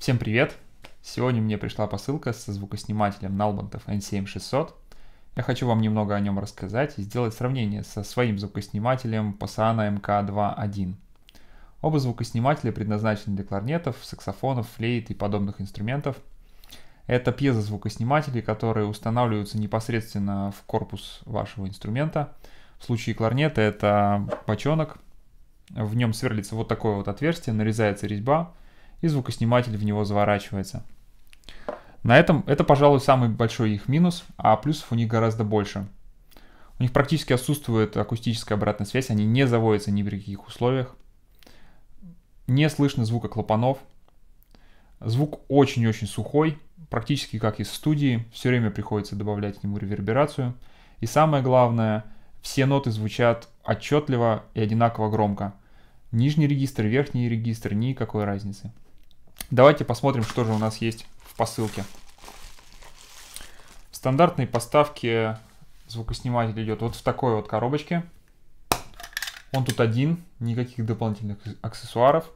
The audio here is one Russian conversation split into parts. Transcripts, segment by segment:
Всем привет! Сегодня мне пришла посылка со звукоснимателем Nalbantov N7600. Я хочу вам немного о нем рассказать и сделать сравнение со своим звукоснимателем Passana MK2.1. Оба звукоснимателя предназначены для кларнетов, саксофонов, флейт и подобных инструментов. Это пьезозвукосниматели, которые устанавливаются непосредственно в корпус вашего инструмента. В случае кларнета это бочонок, в нем сверлится вот такое вот отверстие, нарезается резьба – и звукосниматель в него заворачивается. На этом это, пожалуй, самый большой их минус, а плюсов у них гораздо больше. У них практически отсутствует акустическая обратная связь, они не заводятся ни при каких условиях. Не слышно звука клапанов. Звук очень-очень сухой, практически как из студии, все время приходится добавлять к нему реверберацию. И самое главное, все ноты звучат отчетливо и одинаково громко. Нижний регистр, верхний регистр, никакой разницы. Давайте посмотрим, что же у нас есть в посылке. В стандартной поставке звукосниматель идет вот в такой вот коробочке. Он тут один, никаких дополнительных аксессуаров.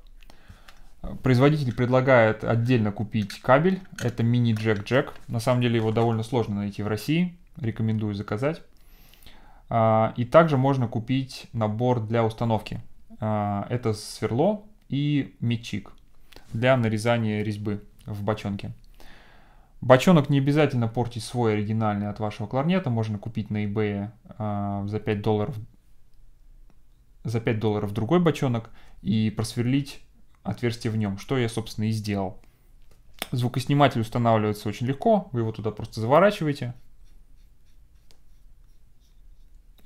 Производитель предлагает отдельно купить кабель. Это мини-джек-джек. На самом деле его довольно сложно найти в России. Рекомендую заказать. А, и также можно купить набор для установки. А, это сверло и мечик для нарезания резьбы в бочонке. Бочонок не обязательно портить свой оригинальный от вашего кларнета. Можно купить на eBay э, за 5 долларов за 5 долларов другой бочонок и просверлить отверстие в нем, что я, собственно, и сделал. Звукосниматель устанавливается очень легко, вы его туда просто заворачиваете.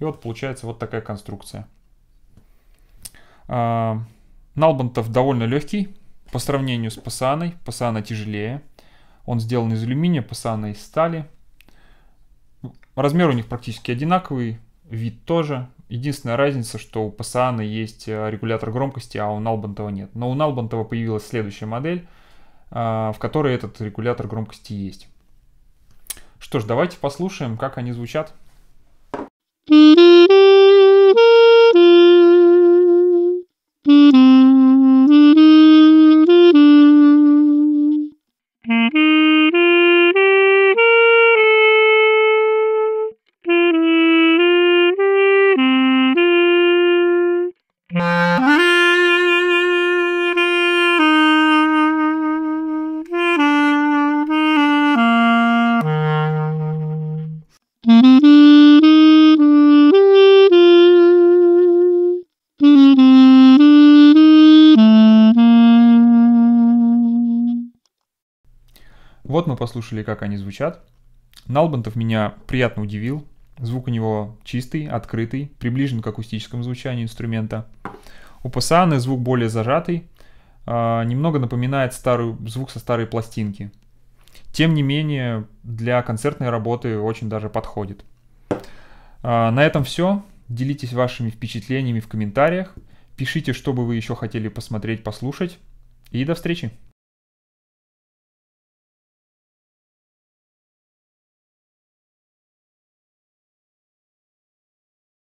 И вот получается вот такая конструкция. А, Налбантов довольно легкий, по сравнению с Пасаной, Пасана тяжелее. Он сделан из алюминия, Пасана из стали. Размер у них практически одинаковый, вид тоже. Единственная разница, что у Пасана есть э, регулятор громкости, а у Налбантова нет. Но у Налбантова появилась следующая модель, э, в которой этот регулятор громкости есть. Что ж, давайте послушаем, как они звучат. Вот мы послушали, как они звучат. Налбантов меня приятно удивил. Звук у него чистый, открытый, приближен к акустическому звучанию инструмента. У Пасаны звук более зажатый, а, немного напоминает старый звук со старой пластинки тем не менее, для концертной работы очень даже подходит. А, на этом все. Делитесь вашими впечатлениями в комментариях. Пишите, что бы вы еще хотели посмотреть, послушать. И до встречи!